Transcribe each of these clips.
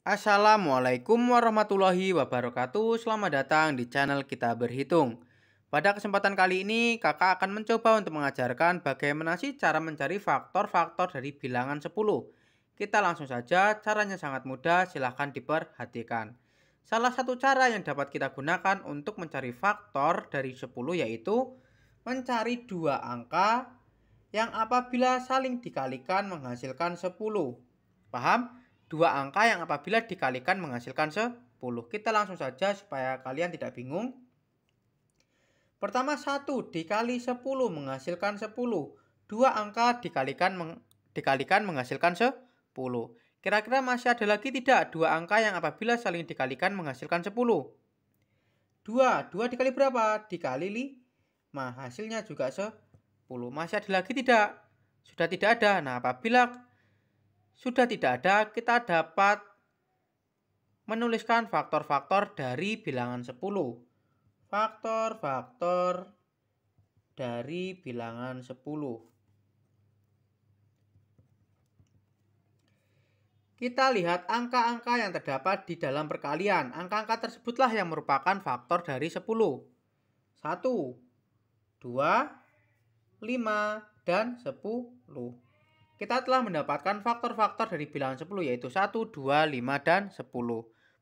Assalamualaikum warahmatullahi wabarakatuh Selamat datang di channel kita berhitung Pada kesempatan kali ini kakak akan mencoba untuk mengajarkan bagaimana sih cara mencari faktor-faktor dari bilangan 10 Kita langsung saja caranya sangat mudah silahkan diperhatikan Salah satu cara yang dapat kita gunakan untuk mencari faktor dari 10 yaitu Mencari dua angka yang apabila saling dikalikan menghasilkan 10 Paham? dua angka yang apabila dikalikan menghasilkan 10. Kita langsung saja supaya kalian tidak bingung. Pertama 1 dikali 10 menghasilkan 10. Dua angka dikalikan meng, dikalikan menghasilkan 10. Kira-kira masih ada lagi tidak dua angka yang apabila saling dikalikan menghasilkan 10? 2, 2 dikali berapa? Dikali 5. Hasilnya juga 10. Masih ada lagi tidak? Sudah tidak ada. Nah, apabila sudah tidak ada, kita dapat menuliskan faktor-faktor dari bilangan 10. Faktor-faktor dari bilangan 10. Kita lihat angka-angka yang terdapat di dalam perkalian. Angka-angka tersebutlah yang merupakan faktor dari 10. 1, 2, 5, dan 10. Kita telah mendapatkan faktor-faktor dari bilangan 10 yaitu 1, 2, 5, dan 10.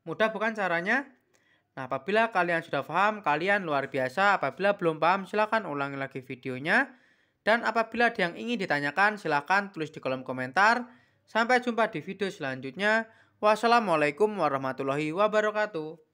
Mudah bukan caranya? Nah, apabila kalian sudah paham, kalian luar biasa. Apabila belum paham, silakan ulangi lagi videonya. Dan apabila ada yang ingin ditanyakan, silakan tulis di kolom komentar. Sampai jumpa di video selanjutnya. Wassalamualaikum warahmatullahi wabarakatuh.